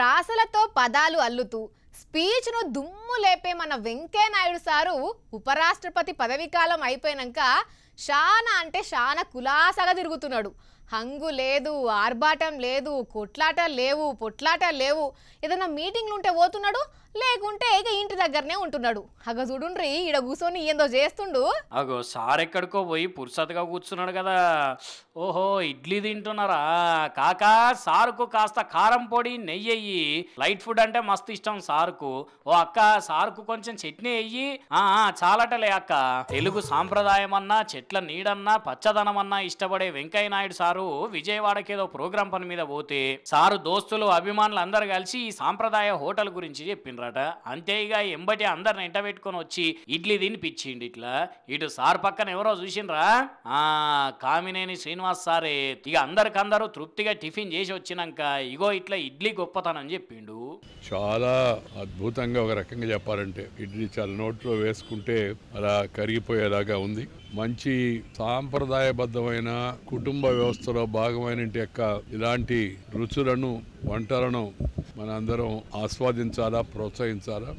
ఫ్రాసలతో పదాలు అల్లుతూ స్పీచ్ను దుమ్ము లేపే మన వెంకయ్యనాయుడు సారు ఉపరాష్ట్రపతి పదవీకాలం అయిపోయాక చాలా అంటే చాలా కులాసగా తిరుగుతున్నాడు హంగు లేదు ఆర్భాటం లేదు కొట్లాట లేవు పొట్లాట లేవు ఏదైనా మీటింగ్లు ఉంటే పోతున్నాడు లేకుంటే ఇక ఇంటి దగ్గరనే ఉంటున్నాడు అగ చూడుండ్రి ఇడ కూర్చొని ఏందో చేస్తుండు అగో సార్ ఎక్కడికో పోయి పురుసతగా కూర్చున్నాడు కదా ఓహో ఇడ్లీ తింటున్నారా కాకా సార్కు కాస్త కారం పొడి నెయ్యి వెయ్యి లైట్ ఫుడ్ అంటే మస్తు ఇష్టం సార్కు ఓ అక్క సార్కు కొంచెం చట్నీ వెయ్యి ఆ చాలటలే అక్క తెలుగు సాంప్రదాయం అన్నా చెట్ల నీడన్నా పచ్చదనం అన్నా ఇష్టపడే వెంకయ్య నాయుడు సారు గారు విజయవాడకి ఏదో ప్రోగ్రాం పని మీద పోతే సారు దోస్తులు అభిమానులు అందరు కలిసి ఈ సాంప్రదాయ హోటల్ గురించి చెప్పిండ్రట అంతే ఇక ఎంబటి అందరిని ఇంట పెట్టుకుని వచ్చి ఇడ్లీ పిచ్చిండి ఇట్లా ఇటు సార్ పక్కన ఎవరో చూసిండ్రా ఆ కామినేని శ్రీనివాస్ సారే ఇక అందరికందరూ తృప్తిగా టిఫిన్ చేసి వచ్చినాక ఇగో ఇట్లా ఇడ్లీ గొప్పతనం చెప్పిండు చాలా అద్భుతంగా ఒక రకంగా చెప్పాలంటే ఇడ్లీ చాలా నోట్లో వేసుకుంటే అలా కరిగిపోయేలాగా ఉంది మంచి సాంప్రదాయబద్ధమైన కుటుంబ వ్యవస్థలో భాగమైన యొక్క ఇలాంటి రుచులను వంటలను మనందరం ఆస్వాదించాలా ప్రోత్సహించాలా